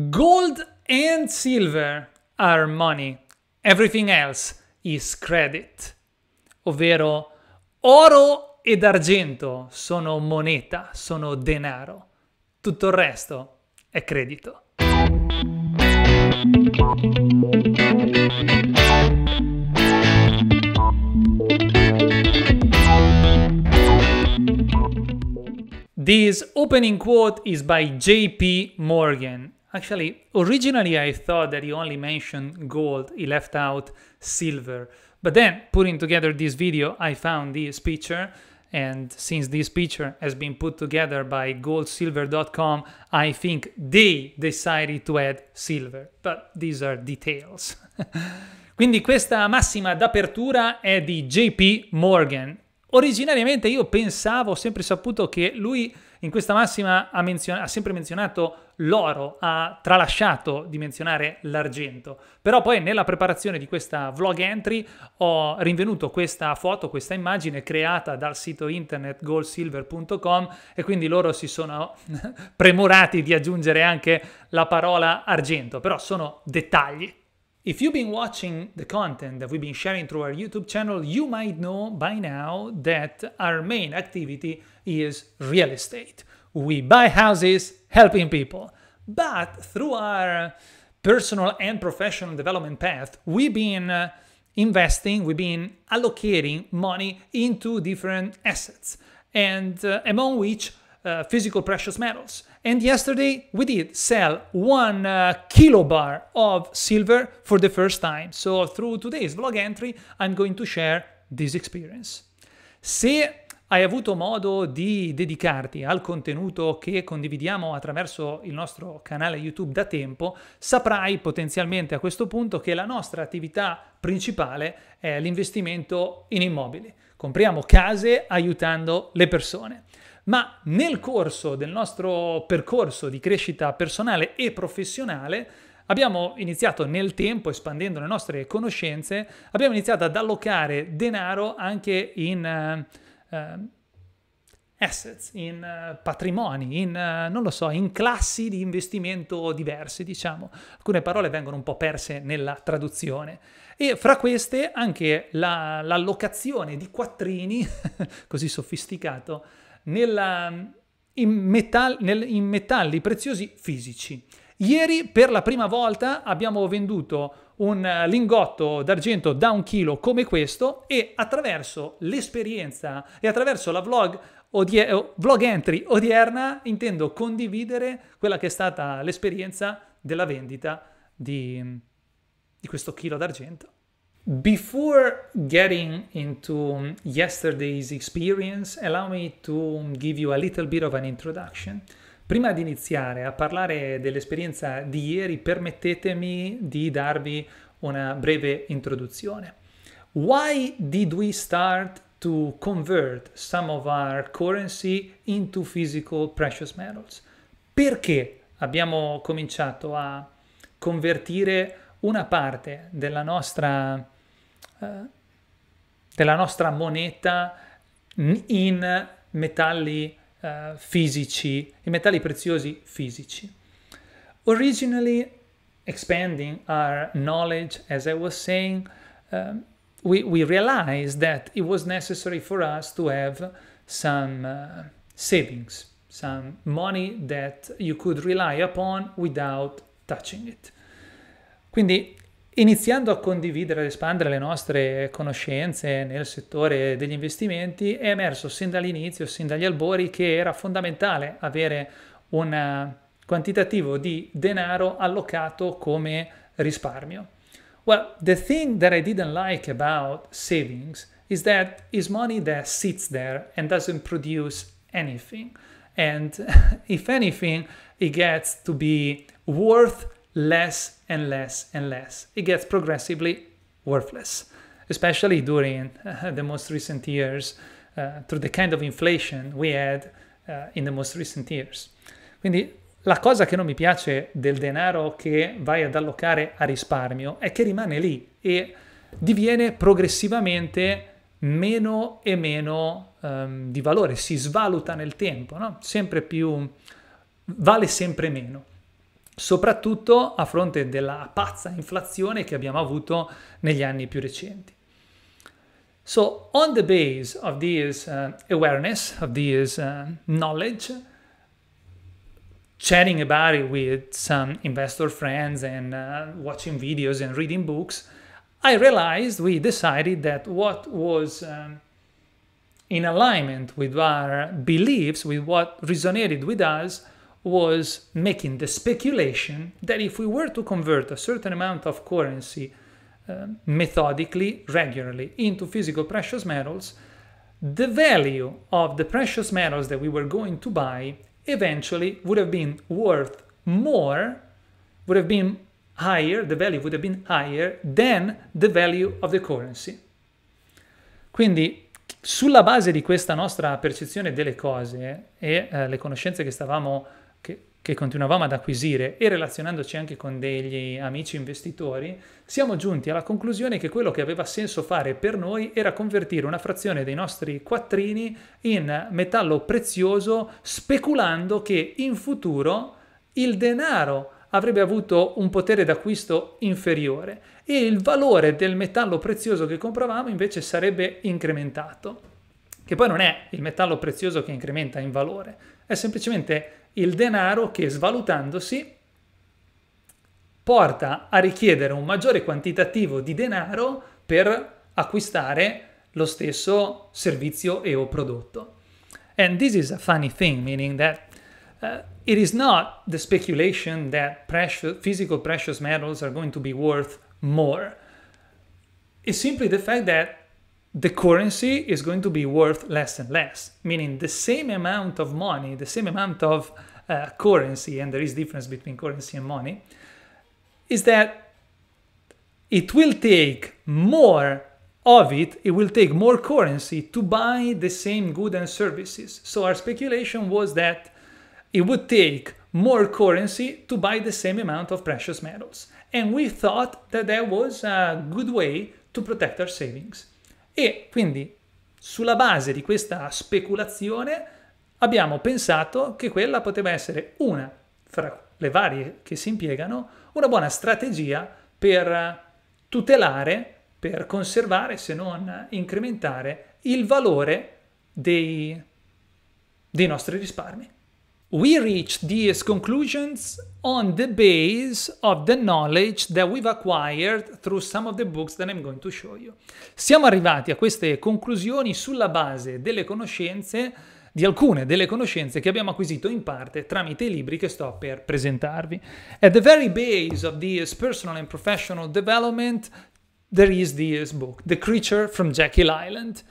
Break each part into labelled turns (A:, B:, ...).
A: Gold and silver are money, everything else is credit. Ovvero oro ed argento sono moneta, sono denaro. Tutto il resto è credito. This opening quote is by JP Morgan Actually, originally I thought that he only mentioned gold, he left out silver. But then, putting together this video, I found this picture, and since this picture has been put together by goldsilver.com, I think they decided to add silver. But these are details. Quindi questa massima d'apertura è di JP Morgan. Originariamente io pensavo, ho sempre saputo che lui In questa massima ha, menzion- ha sempre menzionato l'oro, ha tralasciato di menzionare l'argento, però poi nella preparazione di questa vlog entry ho rinvenuto questa foto, questa immagine creata dal sito internet goldsilver.com e quindi loro si sono premurati di aggiungere anche la parola argento, però sono dettagli If you've been watching the content that we've been sharing through our YouTube channel, you might know by now that our main activity is real estate. We buy houses helping people. But through our personal and professional development path, we've been uh, investing, we've been allocating money into different assets, and uh, among which uh, physical precious metals. And yesterday we did sell one uh, kilobar of silver for the first time. So through today's vlog entry, I'm going to share this experience. Se hai avuto modo di dedicarti al contenuto che condividiamo attraverso il nostro canale YouTube da tempo, saprai potenzialmente a questo punto che la nostra attività principale è l'investimento in immobili. Compriamo case aiutando le persone ma nel corso del nostro percorso di crescita personale e professionale abbiamo iniziato nel tempo, espandendo le nostre conoscenze, abbiamo iniziato ad allocare denaro anche in... Uh, uh, assets, in uh, patrimoni, in, uh, non lo so, in classi di investimento diverse, diciamo. Alcune parole vengono un po' perse nella traduzione. E fra queste anche la, l'allocazione di quattrini, così sofisticato, nella, in, metal, nel, in metalli preziosi fisici. Ieri per la prima volta abbiamo venduto un lingotto d'argento da un chilo come questo e attraverso l'esperienza e attraverso la vlog, odie- vlog entry odierna intendo condividere quella che è stata l'esperienza della vendita di, di questo chilo d'argento. Before getting into yesterday's experience, allow me to give you a little bit of an introduction. Prima di iniziare a parlare dell'esperienza di ieri, permettetemi di darvi una breve introduzione. Why did we start to convert some of our currency into physical precious metals? Perché abbiamo cominciato a convertire una parte della nostra eh, della nostra moneta in metalli uh, fisici, in metalli preziosi fisici. Originally expanding our knowledge, as I was saying, um, we, we realized that it was necessary for us to have some uh, savings, some money that you could rely upon without touching it. Quindi iniziando a condividere ed espandere le nostre conoscenze nel settore degli investimenti, è emerso sin dall'inizio, sin dagli albori, che era fondamentale avere un eh, quantitativo di denaro allocato come risparmio. Well, the thing that I didn't like about savings is that it's money that sits there and doesn't produce anything. And if anything, it gets to be worth less and less and less. It gets progressively worthless, especially during uh, the most recent years, uh, through the kind of inflation we had uh, in the most recent years. Quindi la cosa che non mi piace del denaro che vai ad allocare a risparmio è che rimane lì e diviene progressivamente meno e meno um, di valore, si svaluta nel tempo, no? sempre più, vale sempre meno soprattutto a fronte della pazza inflazione che abbiamo avuto negli anni più recenti. So, on the base of this uh, awareness, of this uh, knowledge, chatting about it with some investor friends and uh, watching videos and reading books, I realized we decided that what was um, in alignment with our beliefs, with what resonated with us, was making the speculation that if we were to convert a certain amount of currency uh, methodically, regularly into physical precious metals, the value of the precious metals that we were going to buy eventually would have been worth more, would have been higher, the value would have been higher than the value of the currency. Quindi sulla base di questa nostra percezione delle cose e eh, le conoscenze che stavamo che continuavamo ad acquisire e relazionandoci anche con degli amici investitori, siamo giunti alla conclusione che quello che aveva senso fare per noi era convertire una frazione dei nostri quattrini in metallo prezioso speculando che in futuro il denaro avrebbe avuto un potere d'acquisto inferiore e il valore del metallo prezioso che compravamo invece sarebbe incrementato, che poi non è il metallo prezioso che incrementa in valore, è semplicemente il denaro che svalutandosi porta a richiedere un maggiore quantitativo di denaro per acquistare lo stesso servizio e o prodotto. And this is a funny thing, meaning that uh, it is not the speculation that precious, physical precious metals are going to be worth more. It's simply the fact that the currency is going to be worth less and less, meaning the same amount of money, the same amount of uh, currency, and there is difference between currency and money, is that it will take more of it, it will take more currency to buy the same good and services. So our speculation was that it would take more currency to buy the same amount of precious metals. And we thought that that was a good way to protect our savings. E quindi sulla base di questa speculazione abbiamo pensato che quella poteva essere una fra le varie che si impiegano, una buona strategia per tutelare, per conservare, se non incrementare, il valore dei, dei nostri risparmi. We reach these conclusions on the base of the knowledge that we've acquired through some of the books that I'm going to show you. Siamo arrivati a queste conclusioni sulla base delle conoscenze di alcune delle conoscenze che abbiamo acquisito in parte tramite i libri che sto per presentarvi. At the very base of this personal and professional development there is this book, The Creature from Jekyll Island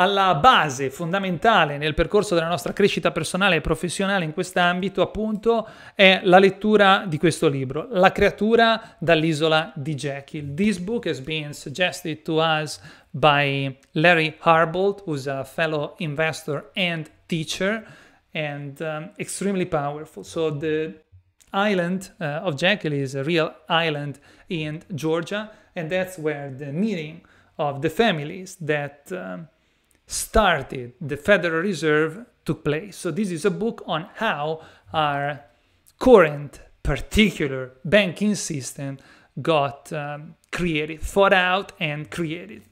A: alla base fondamentale nel percorso della nostra crescita personale e professionale in quest'ambito, appunto, è la lettura di questo libro, La creatura dall'isola di Jekyll. This book has been suggested to us by Larry Harbolt, who's a fellow investor and teacher, and um, extremely powerful. So the island uh, of Jekyll is a real island in Georgia, and that's where the meeting of the families that um, started, the Federal Reserve took place. So this is a book on how our current particular banking system got um, created, thought out and created.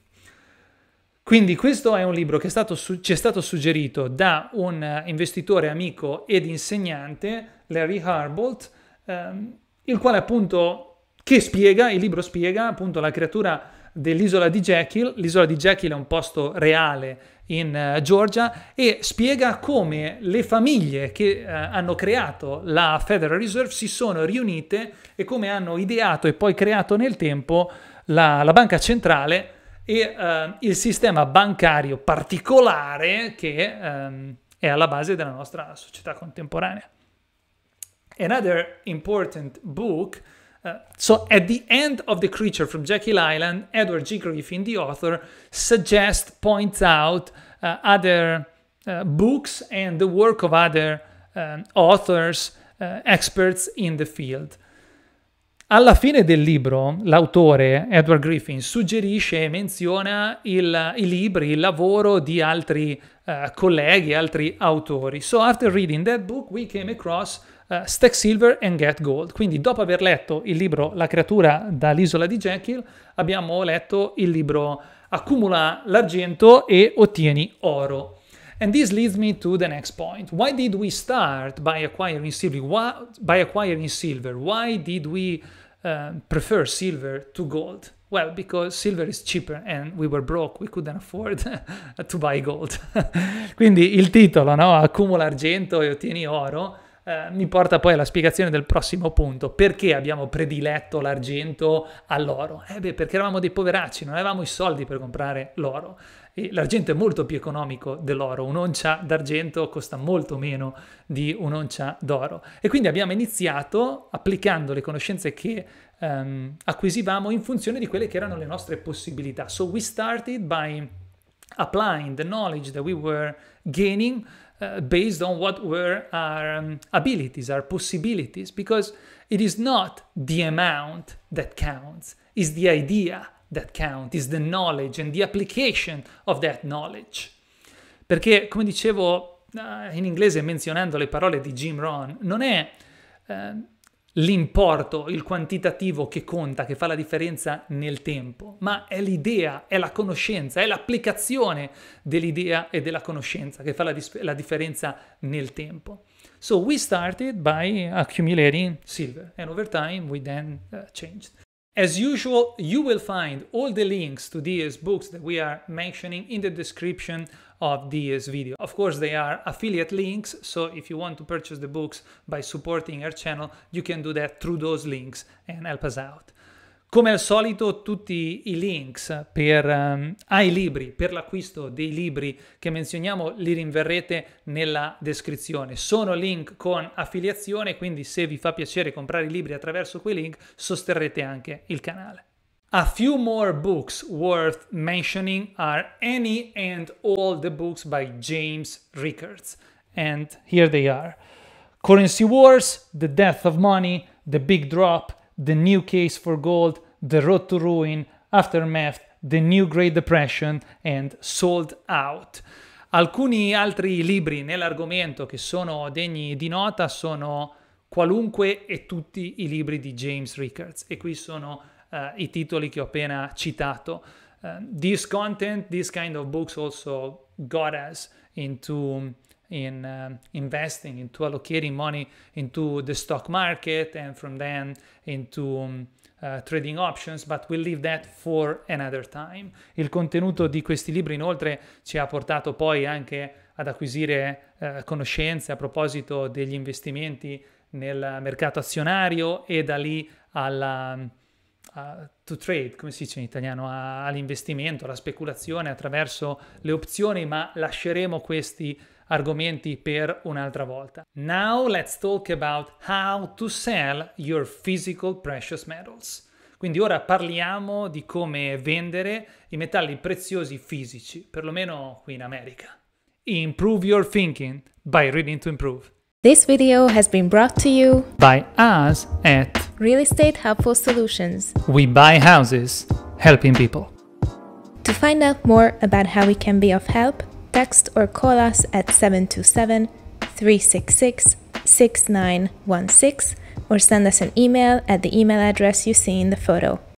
A: Quindi questo è un libro che è stato ci è stato suggerito da un eh, investitore amico ed insegnante, Larry Harbolt, ehm, il quale appunto che spiega, il libro spiega appunto la creatura dell'isola di Jekyll, l'isola di Jekyll è un posto reale in uh, Georgia e spiega come le famiglie che uh, hanno creato la Federal Reserve si sono riunite e come hanno ideato e poi creato nel tempo la, la banca centrale e uh, il sistema bancario particolare che um, è alla base della nostra società contemporanea. Another important book eh, so at the end of The Creature from Jekyll Island, Edward G. Griffin, the author, suggests, points out uh, other uh, books and the work of other um, authors, uh, experts in the field. Alla fine del libro, l'autore Edward Griffin suggerisce e menziona il, i libri, il lavoro di altri uh, colleghi, altri autori. So after reading that book, we came across uh, Stack Silver and Get Gold. Quindi dopo aver letto il libro La creatura dall'isola di Jekyll, abbiamo letto il libro Accumula l'argento e ottieni oro. And this leads me to the next point. Why did we start by acquiring silver? Why, by acquiring silver, why did we uh, prefer silver to gold? Well, because silver is cheaper and we were broke, we couldn't afford to buy gold. Quindi il titolo, no? Accumula argento e ottieni oro eh, mi porta poi alla spiegazione del prossimo punto. Perché abbiamo prediletto l'argento all'oro? Eh beh, perché eravamo dei poveracci, non avevamo i soldi per comprare l'oro. E l'argento è molto più economico dell'oro, un'oncia d'argento costa molto meno di un'oncia d'oro. E quindi abbiamo iniziato applicando le conoscenze che um, acquisivamo in funzione di quelle che erano le nostre possibilità. So we started by applying the knowledge that we were gaining Uh, based on what were our um, abilities, our possibilities, because it is not the amount that counts, it's the idea that counts, is the knowledge and the application of that knowledge. Perché, come dicevo uh, in inglese menzionando le parole di Jim Rohn, non è... Uh, l'importo, il quantitativo che conta, che fa la differenza nel tempo, ma è l'idea, è la conoscenza, è l'applicazione dell'idea e della conoscenza che fa la, dis- la differenza nel tempo. So we started by accumulating silver and over time we then uh, changed. As usual, you will find all the links to these books that we are mentioning in the description of this video. Of course, they are affiliate links, so if you want to purchase the books by supporting our channel, you can do that through those links and help us out. Come al solito tutti i links per, um, ehm, ai ah, libri, per l'acquisto dei libri che menzioniamo li rinverrete nella descrizione. Sono link con affiliazione, quindi se vi fa piacere comprare i libri attraverso quei link sosterrete anche il canale. A few more books worth mentioning are any and all the books by James Rickards, and here they are Currency Wars, The Death of Money, The Big Drop, The New Case for Gold, The Road to Ruin, Aftermath, The New Great Depression, and Sold Out. Alcuni altri libri nell'argomento che sono degni di nota sono Qualunque e tutti i libri di James Rickards, e qui sono uh, i titoli che ho appena citato. Uh, this content, this kind of books also got us into in uh, investing, into allocating money into the stock market and from then into um, Uh, trading options, but we'll leave that for another time. Il contenuto di questi libri inoltre ci ha portato poi anche ad acquisire uh, conoscenze a proposito degli investimenti nel mercato azionario e da lì alla, a, to trade, come si dice in italiano, a, all'investimento, alla speculazione attraverso le opzioni, ma lasceremo questi argomenti per un'altra volta. Now let's talk about how to sell your physical precious metals. Quindi ora parliamo di come vendere i metalli preziosi fisici, perlomeno qui in America. Improve your thinking by reading to improve. This video has been brought to you by us at Real Estate helpful Solutions. We buy houses, helping people. To find out more about how we can be of help, text or call us at 727 366 6916 or send us an email at the email address you see in the photo.